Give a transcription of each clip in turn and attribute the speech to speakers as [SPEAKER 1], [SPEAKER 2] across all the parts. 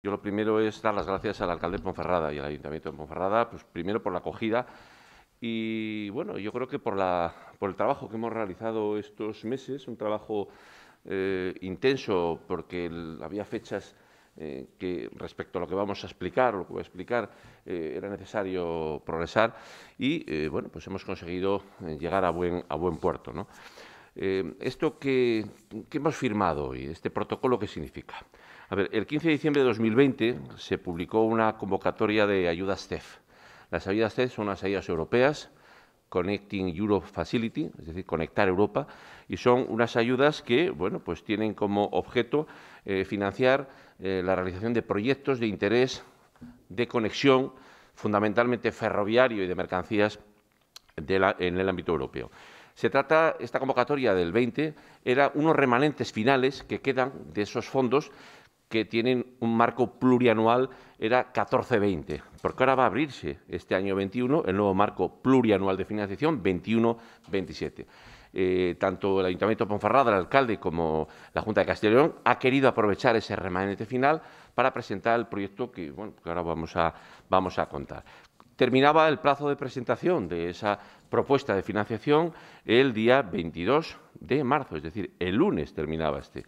[SPEAKER 1] Yo lo primero es dar las gracias al alcalde de Ponferrada y al ayuntamiento de Ponferrada, pues primero por la acogida y bueno, yo creo que por, la, por el trabajo que hemos realizado estos meses, un trabajo eh, intenso porque había fechas eh, que respecto a lo que vamos a explicar lo que voy a explicar eh, era necesario progresar y bueno, pues hemos conseguido llegar a buen, a buen puerto. ¿no? esto que, hemos firmado hoy, este protocolo, ¿qué significa? el 15 de diciembre de 2020 se publicó una convocatoria de ayudas CEF. Las ayudas CEF son unas ayudas europeas, Connecting Europe Facility, es decir, Conectar Europa, y son unas ayudas que, bueno, pues tienen como objeto eh, financiar eh, la realización de proyectos de interés de conexión, fundamentalmente ferroviario y de mercancías en el ámbito europeo. Se trata, esta convocatoria del 20, era unos remanentes finales que quedan de esos fondos que tienen un marco plurianual era 14-20, porque ahora va a abrirse este año 21 el nuevo marco plurianual de financiación 21-27. Eh, tanto el Ayuntamiento de Ponferrada, el alcalde, como la Junta de Castellón ha querido aprovechar ese remanente final para presentar el proyecto que, bueno, ahora vamos a, vamos a contar. Terminaba el plazo de presentación de esa propuesta de financiación el día 22 de marzo, es decir, el lunes terminaba este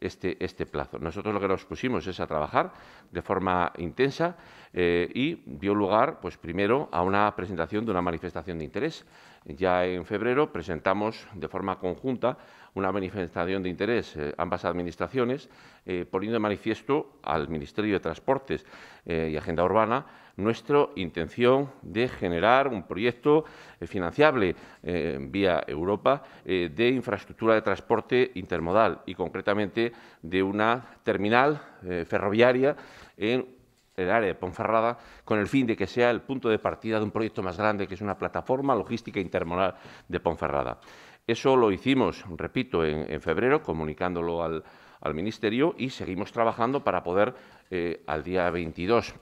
[SPEAKER 1] este, este plazo. Nosotros lo que nos pusimos es a trabajar de forma intensa eh, y dio lugar, pues primero, a una presentación de una manifestación de interés ya en febrero presentamos de forma conjunta una manifestación de interés eh, ambas administraciones, eh, poniendo de manifiesto al Ministerio de Transportes eh, y Agenda Urbana nuestra intención de generar un proyecto financiable vía Europa de infraestructura de transporte intermodal y concretamente de una terminal ferroviaria en el este área de Ponferrada, con el fin de que sea el punto de partida de un proyecto más grande, que es una plataforma logística intermodal de Ponferrada. Eso lo hicimos, repito, en, febrero, comunicándolo al, Ministerio y seguimos trabajando para poder, eh, al día 22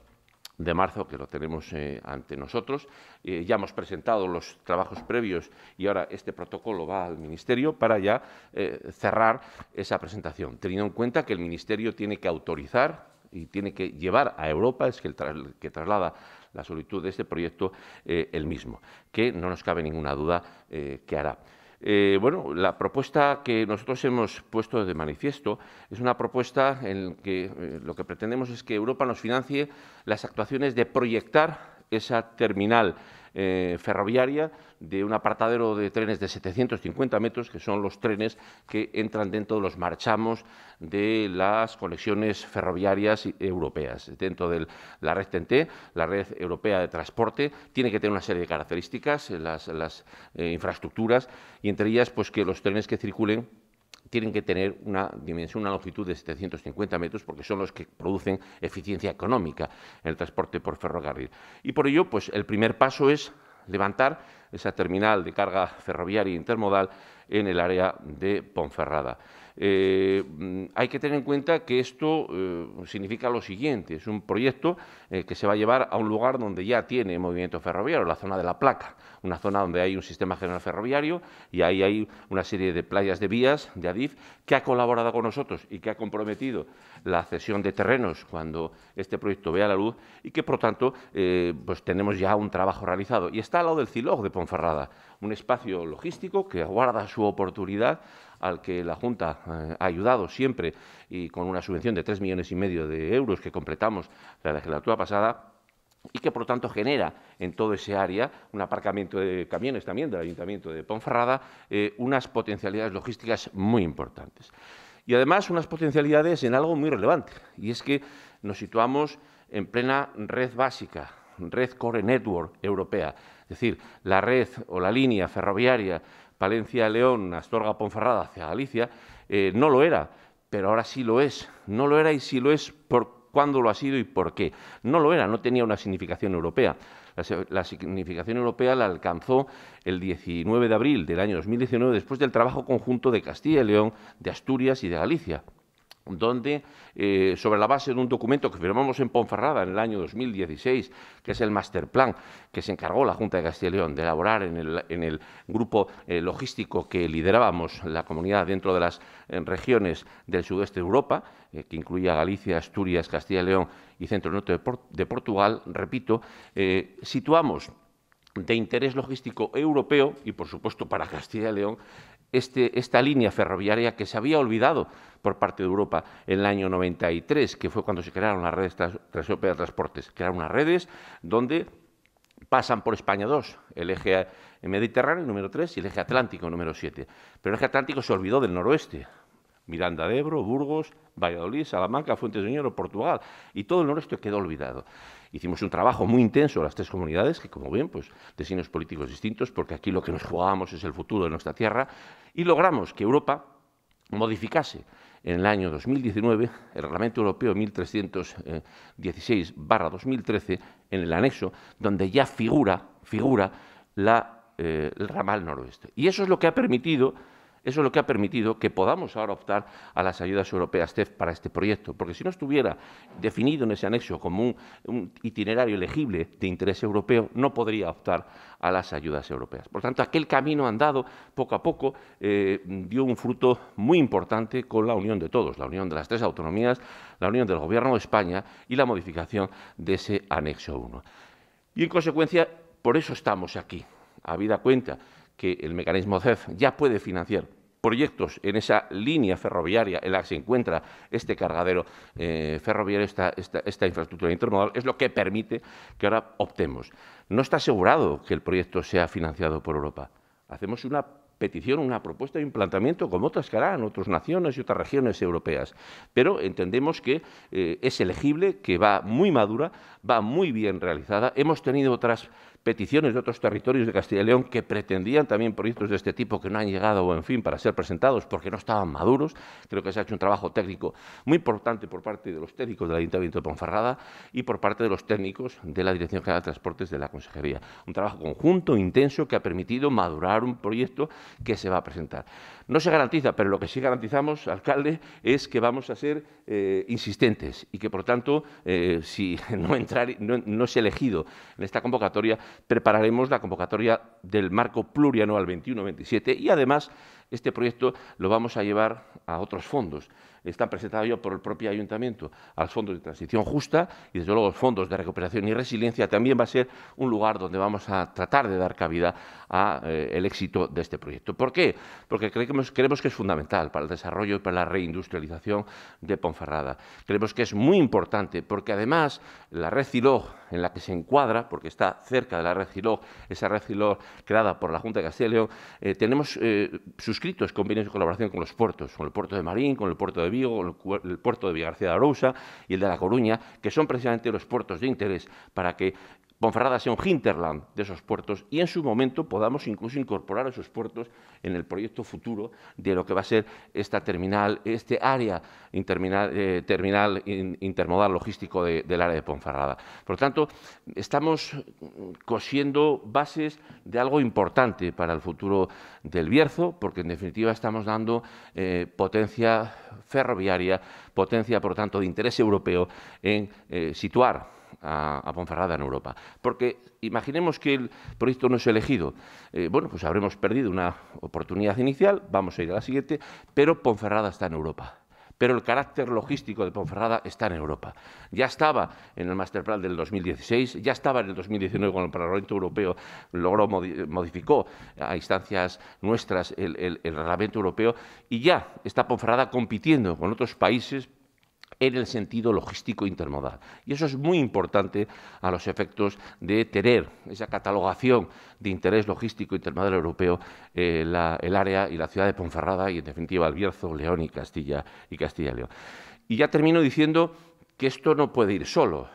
[SPEAKER 1] de marzo, que lo tenemos eh, ante nosotros, eh, ya hemos presentado los trabajos previos y ahora este protocolo va al Ministerio para ya cerrar esa presentación, teniendo en cuenta que el Ministerio tiene que autorizar y tiene que llevar a Europa, es que el que traslada la solicitud de este proyecto el eh, mismo, que no nos cabe ninguna duda eh, que hará. Eh, bueno, la propuesta que nosotros hemos puesto de manifiesto es una propuesta en la que lo que pretendemos es que Europa nos financie las actuaciones de proyectar esa terminal eh, ferroviaria de un apartadero de trenes de 750 metros, que son los trenes que entran dentro de los marchamos de las conexiones ferroviarias europeas. Dentro de la red TNT, la red europea de transporte, tiene que tener una serie de características, las, eh, infraestructuras, y entre ellas pues, que los trenes que circulen tienen que tener una dimensión, una longitud de 750 metros, porque son los que producen eficiencia económica en el transporte por ferrocarril. Y por ello, pues el primer paso es levantar esa terminal de carga ferroviaria intermodal en el área de Ponferrada. Eh, mm, hay que tener en cuenta que esto eh, significa lo siguiente, es un proyecto eh, que se va a llevar a un lugar donde ya tiene movimiento ferroviario, la zona de la placa, una zona donde hay un sistema general ferroviario y ahí hay una serie de playas de vías de Adif que ha colaborado con nosotros y que ha comprometido la cesión de terrenos cuando este proyecto vea la luz y que, por tanto, pues tenemos ya un trabajo realizado. Y está al lado del CILOG de Ponferrada, un espacio logístico que aguarda su oportunidad al que la Junta eh, ha ayudado siempre y con una subvención de tres millones y medio de euros que completamos la legislatura pasada y que por lo tanto genera en todo ese área un aparcamiento de camiones también del Ayuntamiento de Ponferrada, eh, unas potencialidades logísticas muy importantes. Y además unas potencialidades en algo muy relevante, y es que nos situamos en plena red básica, red Core Network europea, es decir, la red o la línea ferroviaria Palencia, León, Astorga, Ponferrada hacia Galicia, eh, no lo era, pero ahora sí lo es. No lo era y si lo es por cuándo lo ha sido y por qué. No lo era, no tenía una significación europea. La, la, significación europea la alcanzó el 19 de abril del año 2019 después del trabajo conjunto de Castilla y León, de Asturias y de Galicia donde eh, sobre la base de un documento que firmamos en Ponferrada en el año 2016, que es el Master Plan, que se encargó la Junta de Castilla y León de elaborar en el, grupo eh, logístico que liderábamos la comunidad dentro de las eh, regiones del sudeste de Europa, que incluía Galicia, Asturias, Castilla y León y centro-norte de, de, Portugal, repito, situamos de interés logístico europeo y, por supuesto, para Castilla y León, este, esta línea ferroviaria que se había olvidado por parte de Europa en el año 93, que fue cuando se crearon las redes trans, de transportes. Crearon unas redes donde pasan por España dos, el eje mediterráneo número tres y el eje atlántico número siete, Pero el eje atlántico se olvidó del noroeste. Miranda de Ebro, Burgos, Valladolid, Salamanca, Fuentes de Oñero, Portugal y todo el noroeste quedó olvidado. Hicimos un trabajo muy intenso las tres comunidades, que como bien pues de signos políticos distintos, porque aquí lo que nos jugábamos es el futuro de nuestra tierra, y logramos que Europa modificase en el año 2019 el Reglamento Europeo 1316-2013 en el anexo, donde ya figura, figura la, eh, el ramal noroeste. Y eso es lo que ha permitido eso es lo que ha permitido que podamos ahora optar a las ayudas europeas CEF para este proyecto, porque si no estuviera definido en ese anexo como un, itinerario elegible de interés europeo, no podría optar a las ayudas europeas. Por tanto, aquel camino andado poco a poco eh, dio un fruto muy importante con la unión de todos, la unión de las tres autonomías, la unión del Gobierno de España y la modificación de ese anexo 1. Y en consecuencia, por eso estamos aquí, habida cuenta que el mecanismo CEF ya puede financiar proyectos en esa línea ferroviaria en la que se encuentra este cargadero eh, ferroviario, esta, infraestructura intermodal, es lo que permite que ahora optemos. No está asegurado que el proyecto sea financiado por Europa. Hacemos una petición, una propuesta de implantamiento, como otras que harán otras naciones y otras regiones europeas. Pero entendemos que eh, es elegible, que va muy madura, va muy bien realizada. Hemos tenido otras peticiones de otros territorios de Castilla y León que pretendían también proyectos de este tipo que no han llegado, en fin, para ser presentados porque no estaban maduros. Creo que se ha hecho un trabajo técnico muy importante por parte de los técnicos del Ayuntamiento de Ponferrada y por parte de los técnicos de la Dirección General de Transportes de la Consejería. Un trabajo conjunto, intenso, que ha permitido madurar un proyecto que se va a presentar. No se garantiza, pero lo que sí garantizamos, alcalde, es que vamos a ser eh, insistentes y que, por tanto, eh, si no, entrar, no, no es elegido en esta convocatoria, prepararemos la convocatoria del marco plurianual 21-27 y, además, este proyecto lo vamos a llevar a otros fondos están presentados ya por el propio ayuntamiento al Fondo de Transición Justa y, desde luego, los fondos de recuperación y resiliencia también va a ser un lugar donde vamos a tratar de dar cabida al eh, éxito de este proyecto. ¿Por qué? Porque creemos, que es fundamental para el desarrollo y para la reindustrialización de Ponferrada. Creemos que es muy importante porque, además, la red CILOG en la que se encuadra, porque está cerca de la red CILOG, esa red CILOG creada por la Junta de Castilla eh, tenemos eh, suscritos convenios de colaboración con los puertos, con el puerto de Marín, con el puerto de el, puerto de Villagarcía de Arousa y el de La Coruña, que son precisamente los puertos de interés para que Ponferrada sea un hinterland de esos puertos y en su momento podamos incluso incorporar a esos puertos en el proyecto futuro de lo que va a ser esta terminal, este área eh, terminal intermodal logístico del área de Ponferrada. Por lo tanto, estamos cosiendo bases de algo importante para el futuro del Bierzo, porque en definitiva estamos dando eh, potencia ferroviaria, potencia, por lo tanto, de interés europeo en eh, situar a, Ponferrada en Europa. Porque imaginemos que el proyecto no es elegido. Eh, bueno, pues habremos perdido una oportunidad inicial, vamos a ir a la siguiente, pero Ponferrada está en Europa pero el carácter logístico de Ponferrada está en Europa. Ya estaba en el Master Plan del 2016, ya estaba en el 2019 cuando el Parlamento Europeo logró modificó a instancias nuestras el, el Reglamento Europeo y ya está Ponferrada compitiendo con otros países en el sentido logístico intermodal. Y eso es muy importante a los efectos de tener esa catalogación de interés logístico intermodal europeo eh, el área y la ciudad de Ponferrada y, en definitiva, Albierzo, León y Castilla y Castilla y León. Y ya termino diciendo que esto no puede ir solo.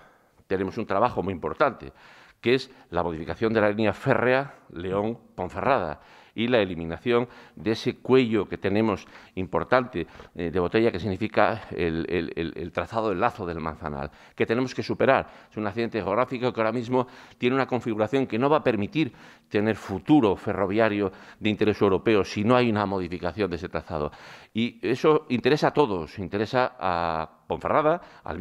[SPEAKER 1] Tenemos un trabajo muy importante, que es la modificación de la línea férrea León-Ponferrada y la eliminación de ese cuello que tenemos importante eh, de botella que significa el, trazado del lazo del manzanal, que tenemos que superar. Es un accidente geográfico que ahora mismo tiene una configuración que no va a permitir tener futuro ferroviario de interés europeo si no hay una modificación de ese trazado. Y eso interesa a todos, interesa a Ponferrada, al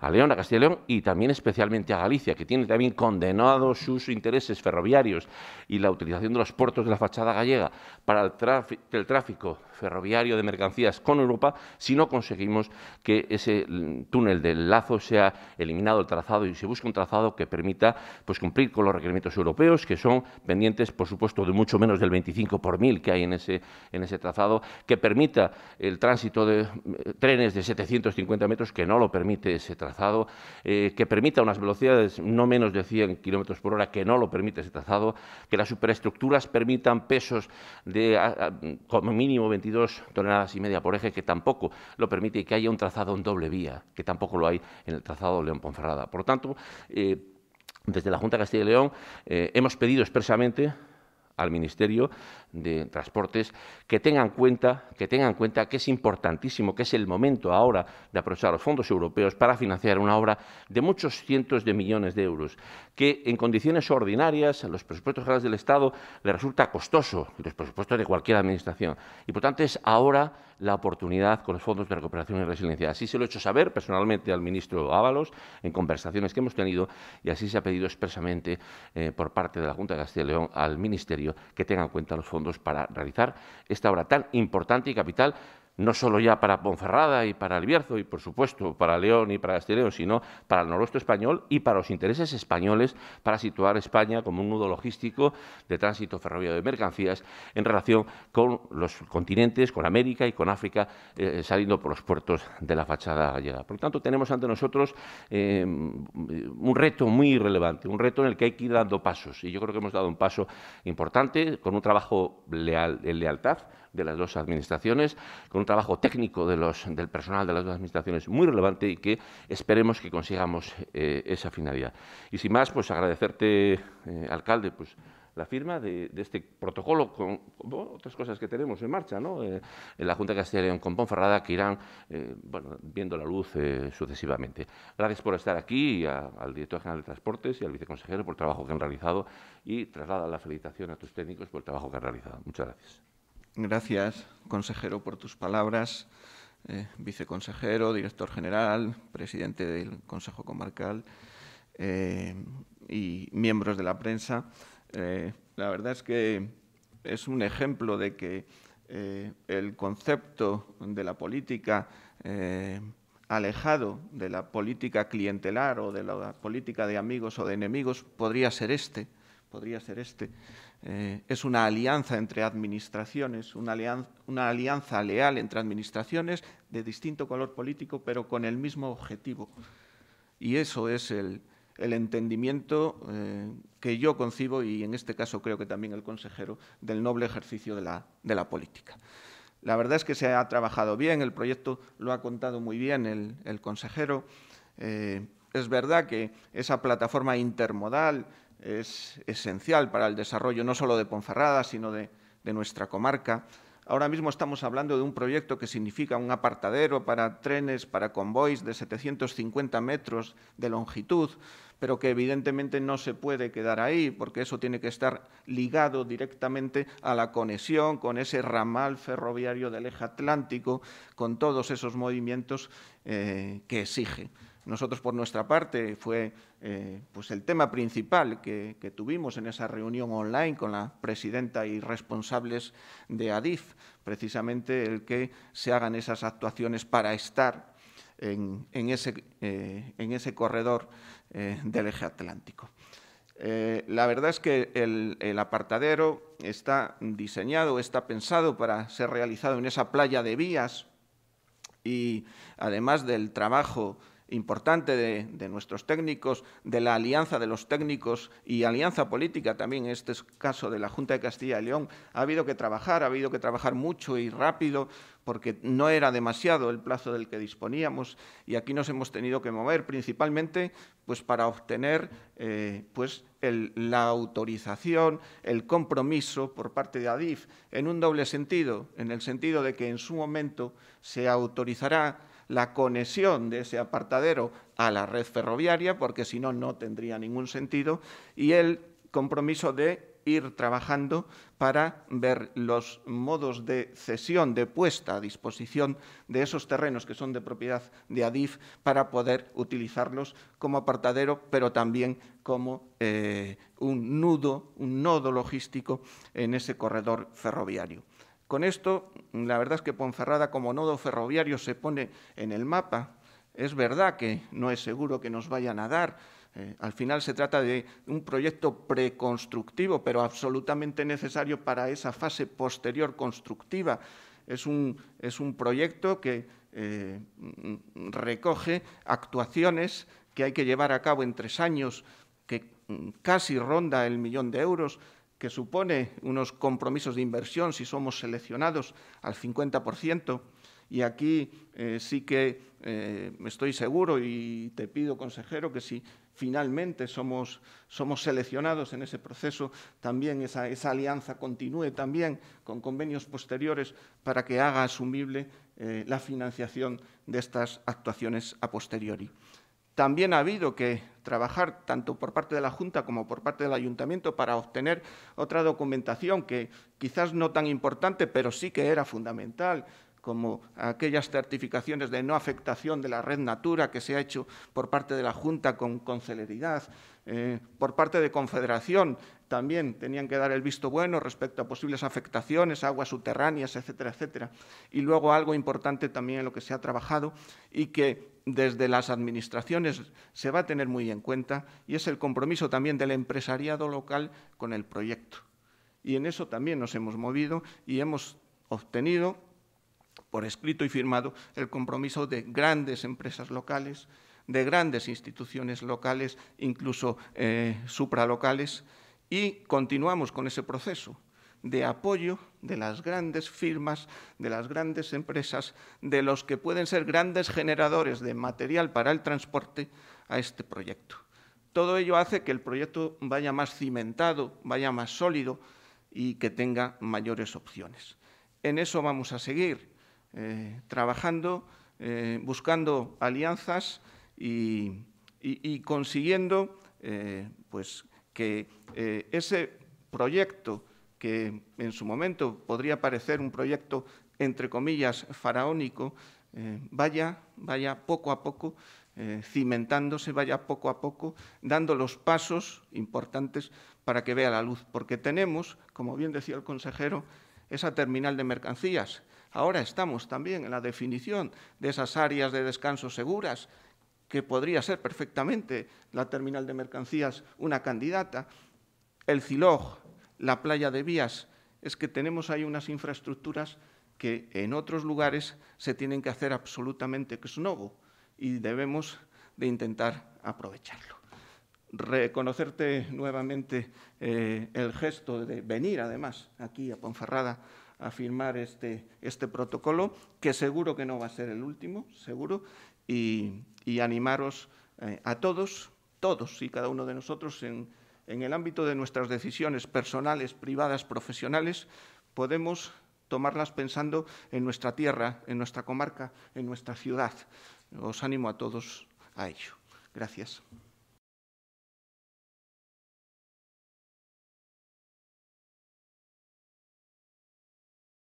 [SPEAKER 1] a León, a Castilla y León y también especialmente a Galicia, que tiene también condenados sus intereses ferroviarios y la utilización de los puertos de la fachada gallega para el, el tráfico ferroviario de mercancías con Europa, si no conseguimos que ese túnel del lazo sea eliminado el trazado y se busque un trazado que permita pues, cumplir con los requerimientos europeos, que son pendientes, por supuesto, de mucho menos del 25 por mil que hay en ese, en ese trazado, que permita el tránsito de eh, trenes de 750 50 metros, que no lo permite ese trazado, eh, que permita unas velocidades no menos de 100 kilómetros por hora, que no lo permite ese trazado, que las superestructuras permitan pesos de como mínimo 22 toneladas y media por eje, que tampoco lo permite, y que haya un trazado en doble vía, que tampoco lo hay en el trazado León-Ponferrada. Por lo tanto, eh, desde la Junta de Castilla y León eh, hemos pedido expresamente al Ministerio de Transportes que tengan cuenta que tengan cuenta que es importantísimo, que es el momento ahora de aprovechar los fondos europeos para financiar una obra de muchos cientos de millones de euros, que en condiciones ordinarias a los presupuestos generales del Estado le resulta costoso, los presupuestos de cualquier administración. Y por tanto es ahora la oportunidad con los fondos de recuperación y resiliencia. Así se lo he hecho saber personalmente al ministro Ábalos en conversaciones que hemos tenido y así se ha pedido expresamente eh, por parte de la Junta de Castilla y León al Ministerio que tenga en cuenta los fondos para realizar esta obra tan importante y capital no solo ya para Ponferrada y para Bierzo y, por supuesto, para León y para Castileón, sino para el noroeste español y para los intereses españoles para situar España como un nudo logístico de tránsito ferroviario de mercancías en relación con los continentes, con América y con África, eh, saliendo por los puertos de la fachada gallega. Por lo tanto, tenemos ante nosotros em, un reto muy relevante, un reto en el que hay que ir dando pasos. Y yo creo que hemos dado un paso importante con un trabajo leal, en lealtad de las dos administraciones, con un trabajo técnico del personal de las dos administraciones muy relevante y que esperemos que consigamos eh, esa finalidad. Y sin más, pues agradecerte, eh, alcalde, pues la firma de, este protocolo con, otras cosas que tenemos en marcha, ¿no? Eh, en la Junta de Castilla y León con Ponferrada que irán viendo la luz sucesivamente. Gracias por estar aquí al director general de Transportes y al viceconsejero por el trabajo que han realizado y traslada la felicitación a tus técnicos por el trabajo que han realizado. Muchas gracias. Gracias, consejero, por tus
[SPEAKER 2] palabras. Eh, viceconsejero, director general, presidente del Consejo Comarcal eh, y miembros de la prensa. Eh, la verdad es que es un ejemplo de que el concepto de la política alejado de la política clientelar o de la política de amigos o de enemigos podría ser este, podría ser este. Eh, es una alianza entre administraciones, una alianza, leal entre administraciones de distinto color político, pero con el mismo objetivo. Y eso es el, entendimiento eh, que yo concibo y en este caso creo que también el consejero del noble ejercicio de la, política. La verdad es que se ha trabajado bien, el proyecto lo ha contado muy bien el, consejero. Eh, es verdad que esa plataforma intermodal es esencial para el desarrollo no solo de Ponferrada, sino de, nuestra comarca. Ahora mismo estamos hablando de un proyecto que significa un apartadero para trenes, para convoys de 750 metros de longitud, pero que evidentemente no se puede quedar ahí, porque eso tiene que estar ligado directamente a la conexión con ese ramal ferroviario del eje atlántico, con todos esos movimientos eh, que exige. Nosotros, por nuestra parte, fue eh, pues el tema principal que, tuvimos en esa reunión online con la presidenta y responsables de ADIF, precisamente el que se hagan esas actuaciones para estar en, ese, eh, en ese, corredor eh, del eje atlántico. la verdad es que el, el apartadero está diseñado, está pensado para ser realizado en esa playa de vías y además del trabajo importante de, nuestros técnicos, de la alianza de los técnicos y alianza política también, en este caso de la Junta de Castilla y León, ha habido que trabajar, ha habido que trabajar mucho y rápido porque no era demasiado el plazo del que disponíamos y aquí nos hemos tenido que mover principalmente pues, para obtener eh, pues, la autorización, el compromiso por parte de ADIF en un doble sentido, en el sentido de que en su momento se autorizará la conexión de ese apartadero a la red ferroviaria, porque si no, no tendría ningún sentido, y el compromiso de ir trabajando para ver los modos de cesión, de puesta a disposición de esos terrenos que son de propiedad de Adif para poder utilizarlos como apartadero, pero también como eh, un nudo, un nodo logístico en ese corredor ferroviario. Con esto, la verdad es que Ponferrada como nodo ferroviario se pone en el mapa. Es verdad que no es seguro que nos vayan a dar. Eh, al final se trata de un proyecto preconstructivo, pero absolutamente necesario para esa fase posterior constructiva. Es un, proyecto que eh, recoge actuaciones que hay que llevar a cabo en tres años, que mm, casi ronda el millón de euros, que supone unos compromisos de inversión si somos seleccionados al 50%. Y aquí eh, sí que me eh, estoy seguro y te pido, consejero, que si finalmente somos, seleccionados en ese proceso, también esa, alianza continúe también con convenios posteriores para que haga asumible eh, la financiación de estas actuaciones a posteriori. También ha habido que trabajar tanto por parte de la Junta como por parte del Ayuntamiento para obtener otra documentación que quizás no tan importante, pero sí que era fundamental, como aquellas certificaciones de no afectación de la red Natura que se ha hecho por parte de la Junta con, con celeridad, eh, por parte de Confederación también tenían que dar el visto bueno respecto a posibles afectaciones, aguas subterráneas, etcétera, etcétera. Y luego algo importante también en lo que se ha trabajado y que desde las administraciones se va a tener muy en cuenta y es el compromiso también del empresariado local con el proyecto. Y en eso también nos hemos movido y hemos obtenido por escrito y firmado el compromiso de grandes empresas locales, de grandes instituciones locales, incluso eh, supralocales, y continuamos con ese proceso de apoyo de las grandes firmas, de las grandes empresas, de los que pueden ser grandes generadores de material para el transporte a este proyecto. Todo ello hace que el proyecto vaya más cimentado, vaya más sólido y que tenga mayores opciones. En eso vamos a seguir eh, trabajando, eh, buscando alianzas y, consiguiendo eh, pues, que ese proyecto que en su momento podría parecer un proyecto entre comillas faraónico, vaya, vaya poco a poco cimentándose, vaya poco a poco dando los pasos importantes para que vea la luz, porque tenemos, como bien decía el consejero, esa terminal de mercancías Ahora estamos también en la definición de esas áreas de descanso seguras, que podría ser perfectamente la terminal de mercancías una candidata, el Cilog, la playa de vías, es que tenemos ahí unas infraestructuras que en otros lugares se tienen que hacer absolutamente es novo y debemos de intentar aprovecharlo. Reconocerte nuevamente eh, el gesto de venir, además, aquí a Ponferrada a firmar este, este, protocolo, que seguro que no va a ser el último, seguro, y, animaros eh, a todos, todos y cada uno de nosotros en, en el ámbito de nuestras decisiones personales, privadas, profesionales, podemos tomarlas pensando en nuestra tierra, en nuestra comarca, en nuestra ciudad. Os animo a todos a ello. Gracias.